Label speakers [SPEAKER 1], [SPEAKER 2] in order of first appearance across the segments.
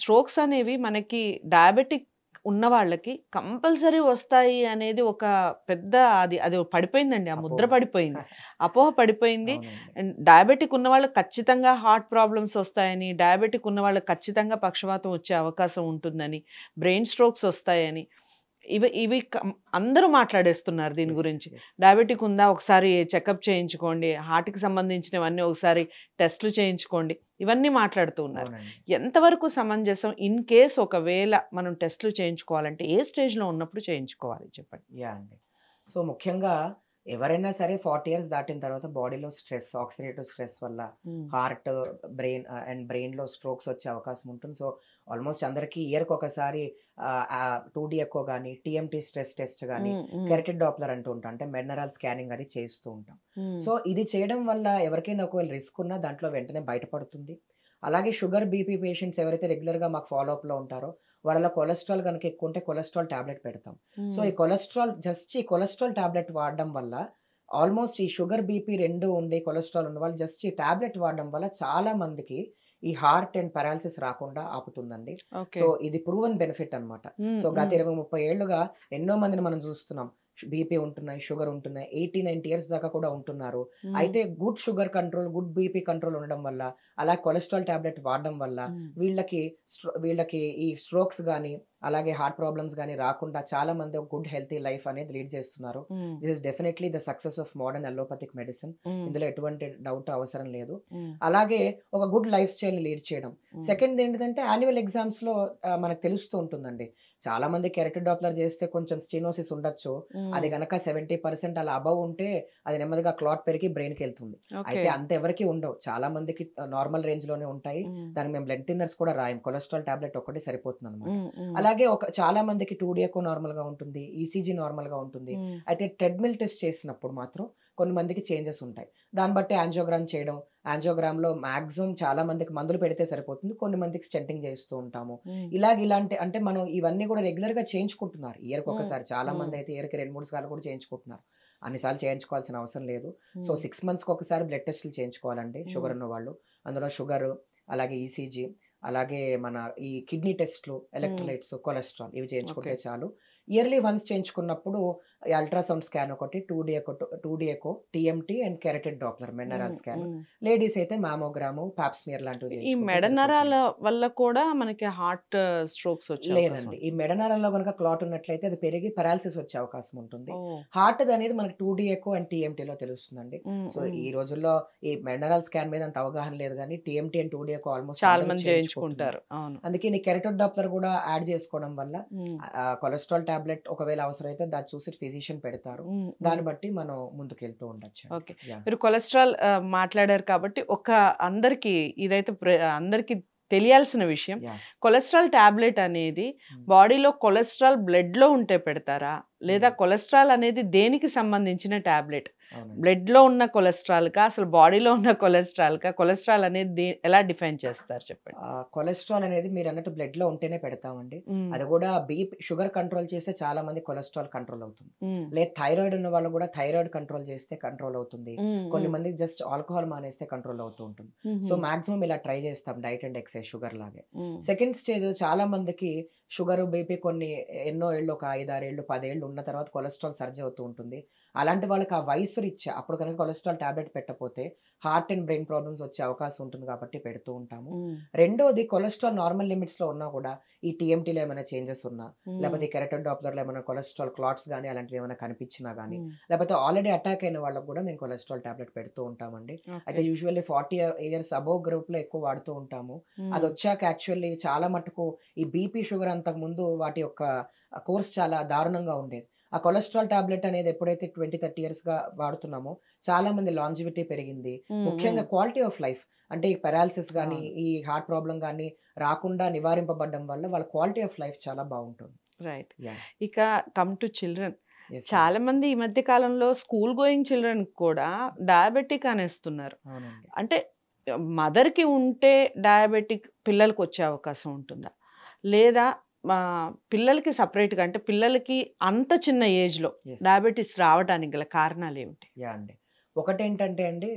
[SPEAKER 1] strokes అనేవి మనకి diabetic ఉన్న వాళ్ళకి కంపల్సరీ వస్తాయి అనేది ఒక పెద్ద అది అది పడిపోయిందండి ఆ ముద్ర పడిపోయింది అపోహ పడిపోయింది డయాబెటిక్ ఉన్న వాళ్ళకి ఖచ్చితంగా హార్ట్ ప్రాబ్లమ్స్ వస్తాయని డయాబెటిక్ ఉన్న వాళ్ళకి ఖచ్చితంగా పక్షవాతం వచ్చే అవకాశం ఉంటుందని బ్రెయిన్ స్ట్రోక్స్ వస్తాయని ఇవి ఇవి అందరూ మాట్లాడేస్తున్నారు దీని గురించి డయాబెటిక్ ఉందా ఒకసారి చెకప్ చేయించుకోండి హార్ట్కి సంబంధించినవన్నీ ఒకసారి టెస్ట్లు చేయించుకోండి ఇవన్నీ మాట్లాడుతూ ఉన్నారు ఎంతవరకు సమంజసం ఇన్ కేస్ ఒకవేళ మనం టెస్ట్లు చేయించుకోవాలంటే ఏ స్టేజ్లో ఉన్నప్పుడు చేయించుకోవాలి చెప్పండి యా అండి సో ముఖ్యంగా ఎవరైనా సరే ఫార్టీ ఇయర్స్ దాటిన తర్వాత బాడీలో స్ట్రెస్
[SPEAKER 2] ఆక్సిడేటివ్ స్ట్రెస్ వల్ల హార్ట్ బ్రెయిన్ అండ్ బ్రెయిన్లో స్ట్రోక్స్ వచ్చే అవకాశం ఉంటుంది సో ఆల్మోస్ట్ అందరికీ ఇయర్కి ఒకసారి టూ ఎక్కువ కానీ టీఎంటీ స్ట్రెస్ టెస్ట్ కానీ కెరటెడ్ డాప్లర్ అంటూ ఉంటాం అంటే మెడ్నరాల్ స్కానింగ్ అది చేస్తూ ఉంటాం సో ఇది చేయడం వల్ల ఎవరికైనా ఒకవేళ రిస్క్ ఉన్నా దాంట్లో వెంటనే బయటపడుతుంది అలాగే షుగర్ బీపీ పేషెంట్స్ ఎవరైతే రెగ్యులర్గా మాకు ఫాలోఅప్లో ఉంటారో వాళ్ళ కొలెస్ట్రాల్ కనుక ఎక్కువ ఉంటే కొలెస్ట్రాల్ టాబ్లెట్ పెడతాం సో ఈ కొలెస్ట్రాల్ జస్ట్ ఈ కొలెస్ట్రాల్ టాబ్లెట్ వాడడం వల్ల ఆల్మోస్ట్ ఈ షుగర్ బీపీ రెండు ఉండే కొలెస్ట్రాల్ ఉన్న వాళ్ళు జస్ట్ ఈ టాబ్లెట్ వాడడం వల్ల చాలా మందికి ఈ హార్ట్ అండ్ పారాలసిస్ రాకుండా ఆపుతుందండి సో ఇది ప్రూవన్ బెనిఫిట్ అనమాట సో గత ఇరవై ముప్పై ఏళ్లుగా ఎన్నో మందిని మనం చూస్తున్నాం బీపీ ఉంటున్నాయి షుగర్ ఉంటున్నాయి ఎయిటీ నైన్టీ ఇయర్స్ దాకా కూడా ఉంటున్నారు అయితే good sugar control good BP control ఉండడం వల్ల అలా కొలెస్ట్రాల్ టాబ్లెట్ వాడడం వల్ల వీళ్ళకి వీళ్ళకి ఈ స్ట్రోక్స్ కానీ అలాగే హార్ట్ ప్రాబ్లమ్స్ కానీ రాకుండా చాలా మంది ఒక గుడ్ హెల్తీ లైఫ్ అనేది లీడ్ చేస్తున్నారు this is definitely the success of modern allopathic medicine ఇందులో ఎటువంటి డౌట్ అవసరం లేదు అలాగే ఒక గుడ్ లైఫ్ స్టైల్ లీడ్ చేయడం సెకండ్ ఏంటంటే యాన్యువల్ ఎగ్జామ్స్ లో మనకు తెలుస్తూ ఉంటుందండి చాలా మంది కెరెక్టర్ డాప్లర్ చేస్తే కొంచెం స్టీనోసిస్ ఉండొచ్చు అది గనక సెవెంటీ పర్సెంట్ అలా అబవ్ ఉంటే అది నెమ్మదిగా క్లాట్ పెరిగి బ్రెయిన్ కి వెళ్తుంది అయితే అంత ఎవరికి ఉండవు చాలా మందికి నార్మల్ రేంజ్ లోనే ఉంటాయి దానికి మేము బ్లడ్ థిన్నర్స్ కూడా రాయం కొలెస్ట్రాల్ టాబ్లెట్ ఒకటి సరిపోతుంది అనమాట అలాగే ఒక చాలా మందికి టూ డిఎకో నార్మల్ e గా ఉంటుంది ఈసీజీ నార్మల్ గా ఉంటుంది అయితే ట్రెడ్మిల్ టెస్ట్ చేసినప్పుడు మాత్రం కొన్ని మందికి చేంజెస్ ఉంటాయి దాన్ని బట్టి యాంజియోగ్రామ్ చేయడం యాంజియోగ్రామ్లో మ్యాక్సిమం చాలా మందికి మందులు పెడితే సరిపోతుంది కొన్ని మందికి స్టెంటింగ్ చేస్తూ ఉంటాము ఇలాగ ఇలాంటి అంటే మనం ఇవన్నీ కూడా రెగ్యులర్గా చేయించుకుంటున్నారు ఇయర్కి ఒకసారి చాలా మంది అయితే ఇయర్కి రెండు మూడు సార్లు కూడా చేయించుకుంటున్నారు అన్నిసార్లు చేయించుకోవాల్సిన అవసరం లేదు సో సిక్స్ మంత్స్కి ఒకసారి బ్లడ్ టెస్టులు చేయించుకోవాలండి షుగర్ ఉన్న వాళ్ళు అందులో షుగర్ అలాగే ఈసీజీ e అలాగే మన ఈ కిడ్నీ టెస్ట్లు ఎలక్ట్రోలైట్స్ కొలెస్ట్రాల్ ఇవి చేయించుకుంటే చాలు ఇయర్లీ వన్స్ చేయించుకున్నప్పుడు అల్ట్రాసౌండ్ స్కాన్ ఒకటి two D echo two D echo TMT and carotid doppler మెడనరాల్ స్కాన్ లేడీస్ అయితే మామోగ్రాము పాప్స్మియర్ లాంటివి ఈ మెడనరాల వల్ల కూడా మనకి హార్ట్ స్ట్రోక్స్ వచ్చాయి లేదండి ఈ మెడనరాల్లో కనుక క్లాట్ ఉన్నట్లయితే అది పెరిగి పెరాలసిస్ వచ్చే అవకాశం ఉంటుంది హార్ట్ అనేది మనకి టూ డి ఎకో అండ్ టీఎంటీలో తెలుస్తుందండి సో ఈ రోజుల్లో ఈ మెడనరాల్ స్కాన్ మీద అంత అవగాహన లేదు కానీ TMT and two D echo almost చాలా మంది చేయించుకుంటారు అందుకే నీ కెరటెడ్ డాక్టర్ కూడా యాడ్ చేసుకోవడం వల్ల కొలెస్ట్రాల్ టాబ్లెట్ ఒకవేళ అవసరం అయితే దాన్ని చూసి డెసిషన్ పెడతారు దాన్ని బట్టి మనం ముందుకెళ్తూ ఉండొచ్చు ఓకే
[SPEAKER 1] మీరు కొలెస్ట్రాల్ మాట్లాడారు కాబట్టి ఒక అందరికి ఇదైతే అందరికి తెలియాల్సిన విషయం కొలెస్ట్రాల్ ట్యాబ్లెట్ అనేది బాడీలో కొలెస్ట్రాల్ బ్లడ్లో ఉంటే పెడతారా లేదా కొలెస్ట్రాల్ అనేది దేనికి సంబంధించిన ట్యాబ్లెట్ బ్లడ్లో ఉన్న కొలెస్ట్రాల్కా అసలు బాడీలో ఉన్న కొలెస్ట్రాల్కా కొలెస్ట్రాల్ అనేది ఎలా డిఫైన్ చేస్తారు చెప్పండి కొలెస్ట్రాల్ అనేది మీరు
[SPEAKER 2] అన్నట్టు బ్లడ్లో ఉంటేనే పెడతామండి అది కూడా బీపీ షుగర్ కంట్రోల్ చేస్తే చాలా మంది కొలెస్ట్రాల్ కంట్రోల్ అవుతుంది లేదా థైరాయిడ్ ఉన్న వాళ్ళు కూడా థైరాయిడ్ కంట్రోల్ చేస్తే కంట్రోల్ అవుతుంది కొన్ని మంది జస్ట్ ఆల్కహాల్ మానేస్తే కంట్రోల్ అవుతూ ఉంటుంది సో మాక్సిమం ఇలా ట్రై చేస్తాం డైట్ అండ్ ఎక్సైజ్ షుగర్ లాగే సెకండ్ స్టేజ్ చాలా మందికి షుగర్ బీపీ కొన్ని ఎన్నో ఏళ్ళు ఒక ఏళ్ళు పదేళ్ళు ఉన్న తర్వాత కొలెస్ట్రాల్ సర్జ్ అవుతూ ఉంటుంది అలాంటి వాళ్ళకి ఆ వయసు రిచ్ అప్పుడు కనుక కొలెస్ట్రాల్ ట్యాబ్లెట్ పెట్టకపోతే హార్ట్ అండ్ బ్రెయిన్ ప్రాబ్లమ్స్ వచ్చే అవకాశం ఉంటుంది కాబట్టి పెడుతూ ఉంటాము రెండోది కొలెస్ట్రాల్ నార్మల్ లిమిట్స్ లో ఉన్నా కూడా ఈ టీఎంటీలో ఏమైనా చేంజెస్ ఉన్నా లేకపోతే కెరటన్ డాప్లర్లో ఏమైనా కొలెస్ట్రాల్ క్లాట్స్ కానీ అలాంటివి ఏమైనా కనిపించినా కానీ లేకపోతే ఆల్రెడీ అటాక్ అయిన వాళ్ళకి కూడా మేము కొలెస్ట్రాల్ ట్యాబ్లెట్ పెడుతూ ఉంటామండి అయితే usually forty years above group లో ఎక్కువ వాడుతూ ఉంటాము అది వచ్చాక యాక్చువల్లీ చాలా మటుకు ఈ బీపీ షుగర్ అంతకు ముందు వాటి యొక్క కోర్స్ చాలా దారుణంగా ఉండేది ఆ కొలెస్ట్రాల్ టాబ్లెట్ అనేది ఎప్పుడైతే ట్వంటీ థర్టీ ఇయర్స్ గా వాడుతున్నామో చాలా మంది లాంజివిటీ పెరిగింది ముఖ్యంగా క్వాలిటీ ఆఫ్ లైఫ్ అంటే ఈ పెరాలసిస్ కానీ ఈ హార్ట్ ప్రాబ్లం కానీ రాకుండా నివారింపబడడం వల్ల వాళ్ళ క్వాలిటీ ఆఫ్ లైఫ్ చాలా బాగుంటుంది
[SPEAKER 1] రైట్ ఇక కమ్ టు చిల్డ్రన్ చాలా మంది ఈ మధ్య కాలంలో స్కూల్ గోయింగ్ చిల్డ్రన్ కూడా డయాబెటిక్ అనేస్తున్నారు అంటే మదర్కి ఉంటే డయాబెటిక్ పిల్లలకు వచ్చే అవకాశం ఉంటుందా లేదా పిల్లలకి సపరేట్గా అంటే పిల్లలకి అంత చిన్న ఏజ్లో డయాబెటీస్ రావడానికి గల కారణాలు ఏమిటి యా అండి ఒకటేంటంటే అండి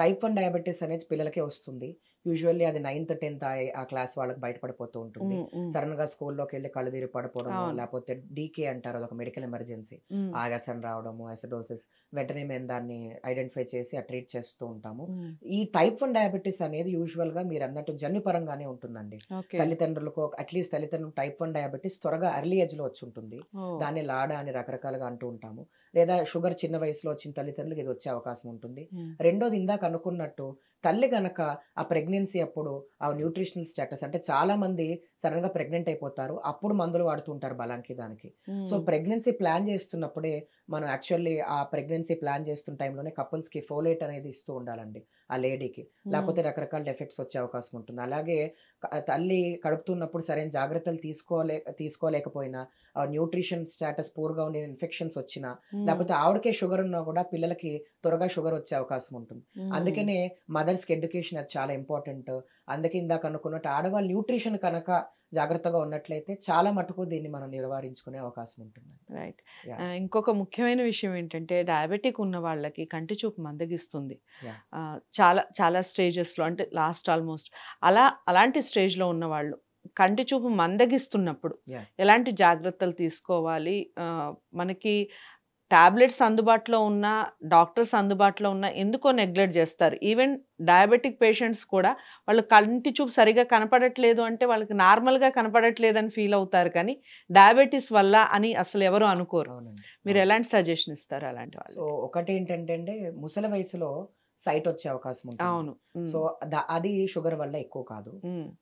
[SPEAKER 2] టైప్ వన్ డయాబెటీస్ అనేది పిల్లలకే వస్తుంది యూజువల్లీ అది నైన్త్ టెన్త్ ఆ క్లాస్ వాళ్ళకి బయటపడిపోతూ ఉంటుంది సడన్ గా స్కూల్లోకి వెళ్ళి కళ్ళు తీరి పడిపోవడం లేకపోతే డీకే అంటారు అదొక మెడికల్ ఎమర్జెన్సీ ఆయాసం రావడము ఎసిడోసిస్ వెంటనే మేము దాన్ని ఐడెంటిఫై చేసి ఆ ట్రీట్ చేస్తూ ఉంటాము ఈ టైప్ వన్ డయాబెటీస్ అనేది యూజువల్ గా మీరు అన్నట్టు జన్యుపరంగానే ఉంటుందండి తల్లిదండ్రులకు అట్లీస్ట్ తల్లిదండ్రులు టైప్ వన్ డయాబెటీస్ త్వరగా అర్లీ ఏజ్ లో వచ్చి ఉంటుంది దాన్ని లాడ అని రకరకాలుగా అంటూ ఉంటాము లేదా షుగర్ చిన్న వయసులో వచ్చిన తల్లిదండ్రులకు ఇది వచ్చే అవకాశం ఉంటుంది రెండోది ఇందాక అనుకున్నట్టు తల్లి కనుక ఆ ప్రెగ్నెన్సీ అప్పుడు ఆ న్యూట్రిషనల్ స్టేటస్ అంటే చాలా మంది సడన్ గా ప్రెగ్నెంట్ అయిపోతారు అప్పుడు మందులు వాడుతుంటారు బలానికి దానికి సో ప్రెగ్నెన్సీ ప్లాన్ చేస్తున్నప్పుడే మనం యాక్చువల్లీ ఆ ప్రెగ్నెన్సీ ప్లాన్ చేస్తున్న టైంలోనే కపుల్స్కి ఫోలేట్ అనేది ఇస్తూ ఉండాలండి ఆ లేడీకి లేకపోతే రకరకాల డెఫెక్ట్స్ వచ్చే అవకాశం ఉంటుంది అలాగే తల్లి కడుపుతున్నప్పుడు సరైన జాగ్రత్తలు తీసుకోలే తీసుకోలేకపోయినా న్యూట్రిషన్ స్టేటస్ పూర్గా ఉండే ఇన్ఫెక్షన్స్ వచ్చినా లేకపోతే ఆవిడకే షుగర్ ఉన్నా కూడా పిల్లలకి త్వరగా షుగర్ వచ్చే అవకాశం ఉంటుంది అందుకనే మదర్స్కి ఎడ్యుకేషన్ అది చాలా ఇంపార్టెంట్ అందుకే ఇందాక అనుకున్నట్టు ఆడవాళ్ళు న్యూట్రిషన్ కనుక జాగ్రత్తగా ఉన్నట్లయితే చాలా మటుకు దీన్ని మనం నివారించుకునే అవకాశం ఉంటుంది
[SPEAKER 1] రైట్ ఇంకొక ముఖ్యమైన విషయం ఏంటంటే డయాబెటిక్ ఉన్న వాళ్ళకి కంటి చూపు మందగిస్తుంది చాలా చాలా స్టేజెస్లో అంటే లాస్ట్ ఆల్మోస్ట్ అలా అలాంటి స్టేజ్లో ఉన్న వాళ్ళు కంటి చూపు మందగిస్తున్నప్పుడు ఎలాంటి జాగ్రత్తలు తీసుకోవాలి మనకి టాబ్లెట్స్ అందుబాటులో ఉన్న డాక్టర్స్ అందుబాటులో ఉన్న ఎందుకో నెగ్లెక్ట్ చేస్తారు ఈవెన్ డయాబెటిక్ పేషెంట్స్ కూడా వాళ్ళు కంటి చూపు సరిగా కనపడట్లేదు అంటే వాళ్ళకి నార్మల్గా కనపడట్లేదని ఫీల్ అవుతారు కానీ డయాబెటీస్ వల్ల అని అసలు ఎవరు అనుకోరు మీరు ఎలాంటి సజెషన్ ఇస్తారు అలాంటి వాళ్ళు ఒకటి ఏంటంటే ముసలి వయసులో
[SPEAKER 2] సైట్ వచ్చే అవకాశం ఉంటుంది అవును సో అది షుగర్ వల్ల ఎక్కువ కాదు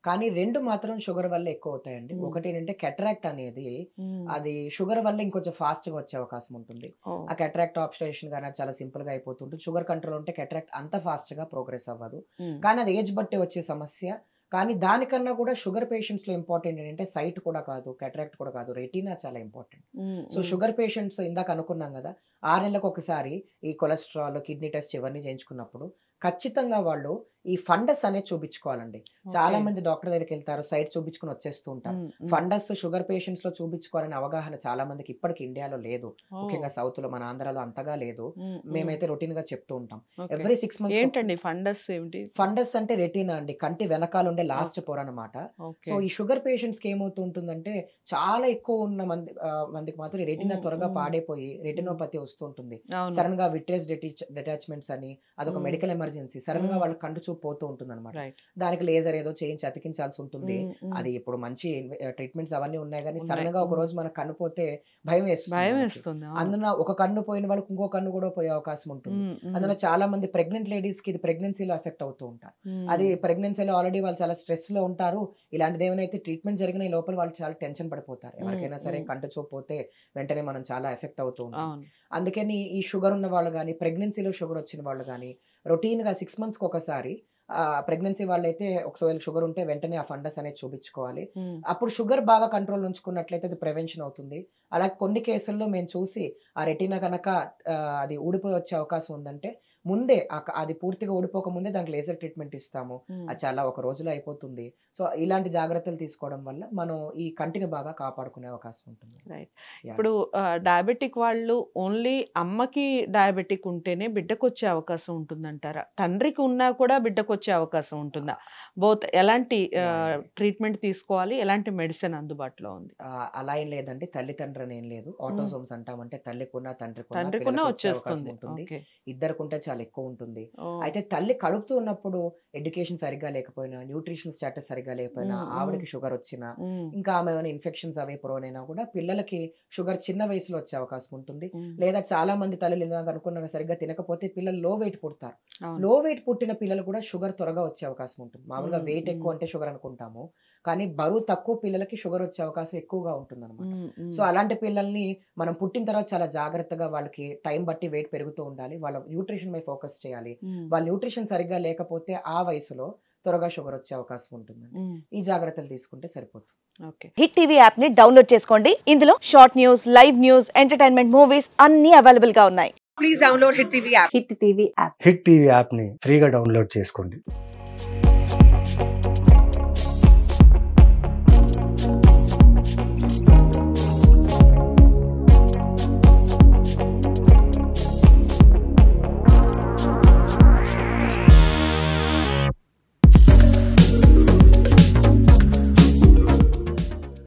[SPEAKER 2] కానీ రెండు మాత్రం షుగర్ వల్ల ఎక్కువ అవుతాయండి ఒకటి ఏంటంటే కెటరాక్ట్ అనేది అది షుగర్ వల్ల ఇంకొంచెం ఫాస్ట్ గా వచ్చే అవకాశం ఉంటుంది ఆ కెటరాక్ట్ ఆప్స్టేషన్ కానీ చాలా సింపుల్ గా అయిపోతుంటుంది షుగర్ కంట్రోల్ ఉంటే కెటరాక్ట్ అంత ఫాస్ట్ గా ప్రోగ్రెస్ అవ్వదు కానీ అది ఏజ్ బట్టి వచ్చే సమస్య కానీ దానికన్నా కూడా షుగర్ పేషెంట్స్ లో ఇంపార్టెంట్ ఏంటంటే సైట్ కూడా కాదు కెటరాక్ట్ కూడా కాదు రెటీనా చాలా ఇంపార్టెంట్ సో షుగర్ పేషెంట్స్ ఇందాక అనుకున్నాం కదా ఆరు నెలలకు ఒకసారి ఈ కొలెస్ట్రాల్ కిడ్నీ టెస్ట్ ఇవన్నీ చేయించుకున్నప్పుడు ఖచ్చితంగా వాళ్ళు ఈ ఫండస్ అనేది చూపించుకోవాలండి చాలా మంది డాక్టర్ దగ్గరికి వెళ్తారు సైట్ చూపించుకుని వచ్చేస్తూ ఉంటారు ఫండస్ షుగర్ పేషెంట్స్ లో చూపించుకోవాలనే అవగాహన చాలా మందికి ఇప్పటికి ఇండియాలో లేదు ముఖ్యంగా సౌత్ లో మన ఆంధ్రాలో అంతగా లేదు మేమైతే రొటీన్ గా చెప్తూ ఉంటాం ఎవ్రీ సిక్స్ మంత్స్ ఏంటండి ఫండస్ ఏంటి ఫండస్ అంటే రెటీనా అండి కంటి వెనకాల ఉండే లాస్ట్ పొర అనమాట సో ఈ షుగర్ పేషెంట్స్ కి ఏమవుతూ ఉంటుందంటే చాలా ఎక్కువ ఉన్న మంది మందికి మాత్రం రెటీనా త్వరగా పాడైపోయి రెటినోపతి వస్తూ ఉంటుంది సడన్ గా విట్రేస్ డిటాచ్మెంట్స్ అని అదొక మెడికల్ ఎమర్జెన్సీ సడన్ గా వాళ్ళ కంటి పోతూ ఉంటుంది అనమాట దానికి లేజర్ ఏదో చేయించి అతికించాల్సి ఉంటుంది అది ఇప్పుడు మంచి ట్రీట్మెంట్స్ అవన్నీ ఉన్నాయి కానీ సడన్ గా ఒక రోజు మన కన్ను పోతే భయం వేస్తుంది అందున ఒక కన్ను పోయిన వాళ్ళకి ఇంకో కన్ను కూడా పోయే అవకాశం ఉంటుంది అందున చాలా మంది ప్రెగ్నెంట్ లేడీస్ కి ఇది ప్రెగ్నెన్సీలో ఎఫెక్ట్ అవుతూ ఉంటారు అది ప్రెగ్నెన్సీలో ఆల్రెడీ వాళ్ళు చాలా స్ట్రెస్ లో ఉంటారు ఇలాంటిది ఏమైనా ట్రీట్మెంట్ జరిగిన ఈ లోపల వాళ్ళు చాలా టెన్షన్ పడిపోతారు ఎవరికైనా సరే కంట చూపోతే వెంటనే మనం చాలా ఎఫెక్ట్ అవుతూ ఉంటాం అందుకని ఈ షుగర్ ఉన్న వాళ్ళు కానీ ప్రెగ్నెన్సీలో షుగర్ వచ్చిన వాళ్ళు కానీ గా సిక్స్ కి ఒకసారి ప్రెగ్నెన్సీ వాళ్ళైతే ఒకవేళ షుగర్ ఉంటే వెంటనే ఆ ఫండస్ అనేది చూపించుకోవాలి అప్పుడు షుగర్ బాగా కంట్రోల్ ఉంచుకున్నట్లయితే అది ప్రివెన్షన్ అవుతుంది అలాగే కొన్ని కేసుల్లో మేము చూసి ఆ రెటీనా కనుక అది ఊడిపోయి వచ్చే అవకాశం ఉందంటే ముందే అది పూర్తిగా ఓడిపోక ముందే దానికి లేజర్ ట్రీట్మెంట్ ఇస్తాము అది చాలా ఒక రోజులో అయిపోతుంది సో ఇలాంటి జాగ్రత్తలు తీసుకోవడం
[SPEAKER 1] వల్ల మనం ఈ కంటిని బాగా కాపాడుకునే అవకాశం ఉంటుంది రైట్ ఇప్పుడు డయాబెటిక్ వాళ్ళు ఓన్లీ అమ్మకి డయాబెటిక్ ఉంటేనే బిడ్డకు వచ్చే అవకాశం ఉంటుందంటారా తండ్రికి ఉన్నా కూడా బిడ్డకు వచ్చే అవకాశం ఉంటుందా బోత్ ఎలాంటి ట్రీట్మెంట్ తీసుకోవాలి ఎలాంటి మెడిసిన్ అందుబాటులో ఉంది అలా ఏం లేదండి అని ఏం లేదు ఆటోసోమ్స్
[SPEAKER 2] అంటామంటే తండ్రి తండ్రికున్న వచ్చేస్తుంది ఇద్దరుకుంటే చాలా చాలా ఎక్కువ ఉంటుంది అయితే తల్లి కడుపుతూ ఉన్నప్పుడు ఎడ్యుకేషన్ సరిగ్గా లేకపోయినా న్యూట్రిషన్ స్టేటస్ సరిగ్గా లేకపోయినా ఆవిడకి షుగర్ వచ్చినా ఇంకా ఆమె ఏమైనా ఇన్ఫెక్షన్స్ అవి ప్రోనైనా కూడా పిల్లలకి షుగర్ చిన్న వయసులో వచ్చే అవకాశం ఉంటుంది లేదా చాలా మంది తల్లి అనుకున్న సరిగ్గా తినకపోతే పిల్లలు లో వెయిట్ పుడతారు లో వెయిట్ పుట్టిన పిల్లలు కూడా షుగర్ త్వరగా వచ్చే అవకాశం ఉంటుంది మామూలుగా వెయిట్ ఎక్కువ అంటే షుగర్ అనుకుంటాము కానీ బరువు తక్కువ పిల్లలకి షుగర్ వచ్చే అవకాశం ఎక్కువగా
[SPEAKER 1] ఉంటుందన్నమాట సో అలాంటి
[SPEAKER 2] పిల్లల్ని మనం పుట్టిన తర్వాత చాలా జాగ్రత్తగా వాళ్ళకి టైం బట్టి వెయిట్ పెరుగుతూ ఉండాలి వాళ్ళ న్యూట్రిషన్ మీద ఫోకస్ చేయాలి వాళ్ళ న్యూట్రిషన్ సరిగ్గా లేకపోతే ఆ వయసులో త్వరగా షుగర్ వచ్చే అవకాశం ఉంటుంది ఈ జాగ్రత్తలు తీసుకుంటే సరిపోతుంది
[SPEAKER 1] హిట్ టీవీ యాప్ ని డౌన్లోడ్ చేసుకోండి ఇందులో short news live news entertainment movies అన్ని అవైలబుల్ గా ఉన్నాయి please download hit TV app hit TV app
[SPEAKER 2] hit TV app ని ఫ్రీగా డౌన్లోడ్ చేసుకోండి